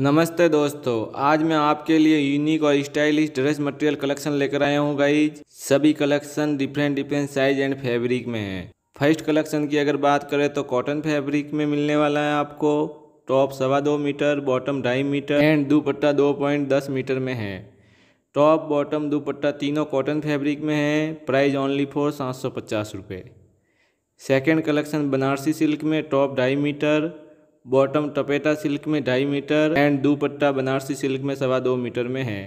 नमस्ते दोस्तों आज मैं आपके लिए यूनिक और स्टाइलिश ड्रेस मटेरियल कलेक्शन लेकर आया हूँ गाइज सभी collection different different size and fabric में है फर्स्ट कलेक्शन की अगर बात करें तो कॉटन फैब्रिक में मिलने वाला है आपको टॉप सवा दो मीटर बॉटम ढाई मीटर एंड दुपट्टा दो पॉइंट दस मीटर में है टॉप बॉटम दुपट्टा तीनों कॉटन फैब्रिक में है प्राइस ओनली फोर सात सौ पचास रुपये सेकेंड कलेक्शन बनारसी सिल्क में टॉप ढाई मीटर बॉटम टपेटा सिल्क में ढाई metre and dupatta Banarasi silk में सवा दो मीटर में है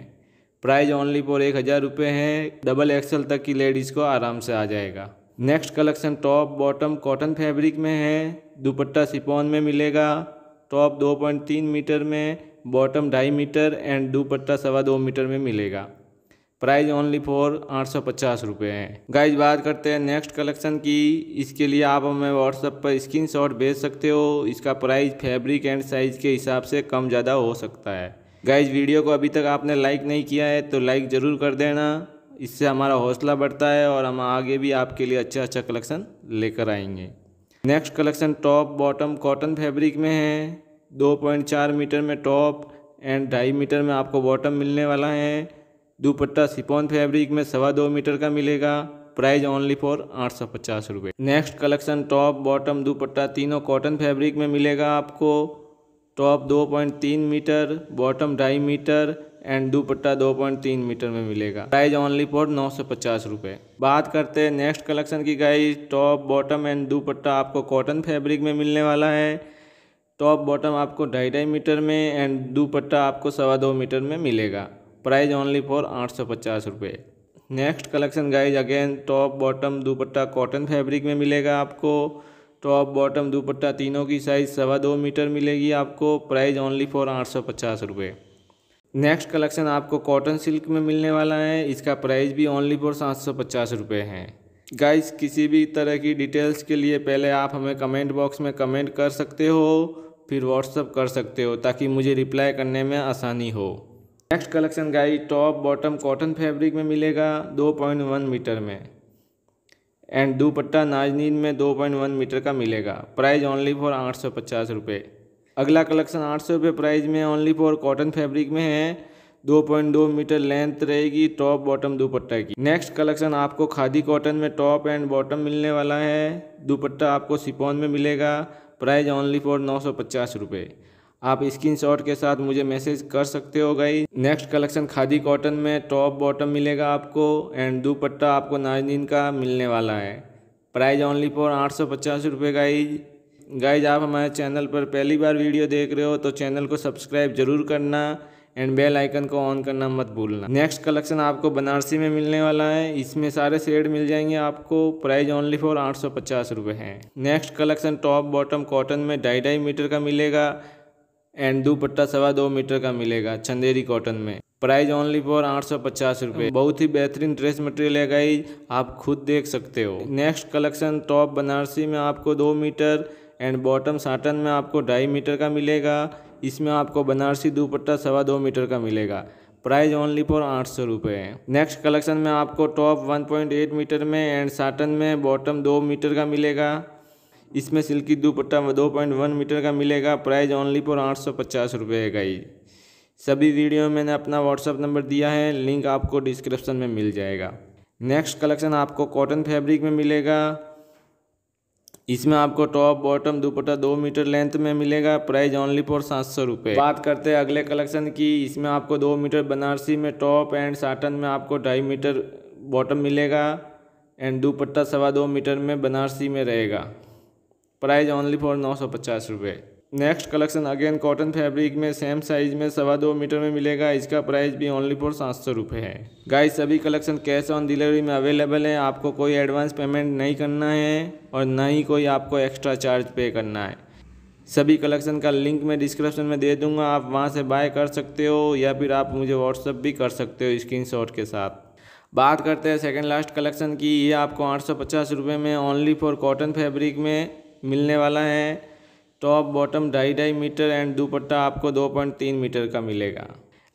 प्राइस ओनली फॉर एक हज़ार रुपये है डबल एक्सल तक की लेडीज़ को आराम से आ जाएगा next collection top bottom cotton fabric में है दुपट्टा सिपोन में मिलेगा टॉप 2.3 मीटर में बॉटम ढाई मीटर एंड दुपट्टा सवा दो मीटर में मिलेगा प्राइस ओनली फॉर आठ सौ पचास रुपये है गाइज बात करते हैं नेक्स्ट कलेक्शन की इसके लिए आप हमें व्हाट्सएप पर स्क्रीन शॉट भेज सकते हो इसका प्राइस फैब्रिक एंड साइज के हिसाब से कम ज़्यादा हो सकता है गाइज वीडियो को अभी तक आपने लाइक नहीं किया है तो लाइक ज़रूर कर देना इससे हमारा हौसला बढ़ता है और हम आगे भी आपके लिए अच्छा अच्छा कलेक्शन लेकर आएंगे next collection top bottom cotton fabric में है 2.4 मीटर में टॉप एंड ढाई मीटर में आपको बॉटम मिलने वाला है दुपट्टा सिपोन फैब्रिक में सवा दो मीटर का मिलेगा प्राइस ओनली फॉर आठ सौ पचास रुपये next collection top bottom dupatta तीनों कॉटन फैब्रिक में मिलेगा आपको टॉप दो पॉइंट तीन मीटर बॉटम ढाई मीटर एंड दुपट्टा दो पॉइंट तीन मीटर में मिलेगा प्राइस ओनली फॉर नौ सौ पचास रुपये बात करते हैं नेक्स्ट कलेक्शन की guys top bottom and dupatta आपको कॉटन फैब्रिक में मिलने वाला है टॉप बॉटम आपको ढाई ढाई मीटर में एंड दुपट्टा आपको सवा दो मीटर में मिलेगा प्राइज ओनली फॉर आठ सौ पचास रुपये next collection guys again top bottom dupatta cotton fabric में मिलेगा आपको टॉप बॉटम दुपट्टा तीनों की साइज़ सवा दो मीटर मिलेगी आपको प्राइज़ ओनली फॉर आठ सौ पचास रुपये नेक्स्ट कलेक्शन आपको कॉटन सिल्क में मिलने वाला है इसका प्राइज भी ओनली फॉर सात सौ पचास रुपये हैं गाइज किसी भी तरह की डिटेल्स के लिए पहले आप हमें कमेंट बॉक्स में कमेंट कर सकते हो फिर व्हाट्सअप कर सकते हो ताकि मुझे रिप्लाई करने में आसानी हो next collection guy top bottom cotton fabric में मिलेगा 2.1 मीटर में एंड दुपट्टा नाजनीन में 2.1 मीटर का मिलेगा प्राइस ओनली फॉर आठ सौ पचास रुपये अगला कलेक्शन आठ सौ रुपये प्राइस में ओनली फॉर कॉटन फैब्रिक में है 2.2 मीटर लेंथ रहेगी टॉप बॉटम दुपट्टा की नेक्स्ट कलेक्शन आपको खादी कॉटन में टॉप एंड बॉटम मिलने वाला है दुपट्टा आपको सिपोन में मिलेगा प्राइस ओनली फॉर नौ सौ पचास रुपये आप स्क्रीनशॉट के साथ मुझे मैसेज कर सकते हो गई नेक्स्ट कलेक्शन खादी कॉटन में टॉप बॉटम मिलेगा आपको एंड दुपट्टा आपको नाजनीन का मिलने वाला है प्राइस ओनली फॉर आठ सौ पचास रुपये गाइज गाइज आप हमारे चैनल पर पहली बार वीडियो देख रहे हो तो चैनल को सब्सक्राइब जरूर करना एंड बेल आइकन को ऑन करना मत भूलना नेक्स्ट कलेक्शन आपको बनारसी में मिलने वाला है इसमें सारे शेड मिल जाएंगे आपको प्राइस ओनली फॉर आठ सौ पचास रुपये हैं next collection top bottom cotton में ढाई ढाई मीटर का मिलेगा एंड दुपट्टा सवा दो मीटर का मिलेगा चंदेरी कॉटन में प्राइस ओनली फॉर आठ सौ पचास रुपये बहुत ही बेहतरीन ड्रेस मटेरियल है गाई आप खुद देख सकते हो नेक्स्ट कलेक्शन टॉप बनारसी में आपको दो मीटर एंड बॉटम साटन में आपको ढाई मीटर का मिलेगा इसमें आपको बनारसी दुपट्टा सवा दो मीटर का मिलेगा प्राइस ओनली फॉर आठ सौ रुपये है नेक्स्ट कलेक्शन में आपको टॉप एट मीटर में एंड साटन में बॉटम दो मीटर का मिलेगा इसमें सिल्की दुपट्टा दो पॉइंट वन मीटर का मिलेगा प्राइस ओनली फॉर आठ सौ पचास रुपये है गाई सभी वीडियो में मैंने अपना व्हाट्सअप नंबर दिया है लिंक आपको डिस्क्रिप्शन में मिल जाएगा नेक्स्ट कलेक्शन आपको कॉटन फैब्रिक में मिलेगा इसमें आपको टॉप बॉटम दुपट्टा दो मीटर लेंथ में मिलेगा प्राइस ओनली फॉर सात सौ रुपये बात करते हैं अगले कलेक्शन की इसमें आपको दो मीटर बनारसी में टॉप एंड साटन में आपको ढाई मीटर बॉटम मिलेगा एंड दुपट्टा सवा दो मीटर में बनारसी में रहेगा प्राइज ओनली फॉर नौ सौ पचास रुपये next collection again cotton fabric में सेम साइज में सवा दो मीटर में मिलेगा इसका प्राइस भी ओनली फॉर सात सौ रुपये है गाइस सभी कलेक्शन कैश ऑन डिलीवरी में अवेलेबल है आपको कोई एडवांस पेमेंट नहीं करना है और ना ही कोई आपको एक्स्ट्रा चार्ज पे करना है सभी कलेक्शन का लिंक मैं डिस्क्रिप्शन में दे दूंगा आप वहाँ से बाय कर सकते हो या फिर आप मुझे व्हाट्सअप भी कर सकते हो शॉट के साथ बात करते हैं सेकंड लास्ट कलेक्शन की ये आपको आठ सौ पचास रुपये में ओनली फॉर कॉटन फैब्रिक में मिलने वाला है टॉप बॉटम ढाई ढाई मीटर एंड दुपट्टा आपको दो पॉइंट तीन मीटर का मिलेगा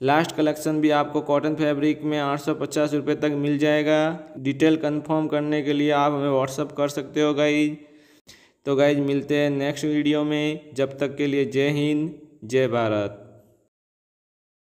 लास्ट कलेक्शन भी आपको कॉटन फैब्रिक में आठ सौ पचास रुपये तक मिल जाएगा डिटेल कंफर्म करने के लिए आप हमें व्हाट्सअप कर सकते हो गाइज तो गाइज मिलते हैं नेक्स्ट वीडियो में जब तक के लिए जय हिंद जय भारत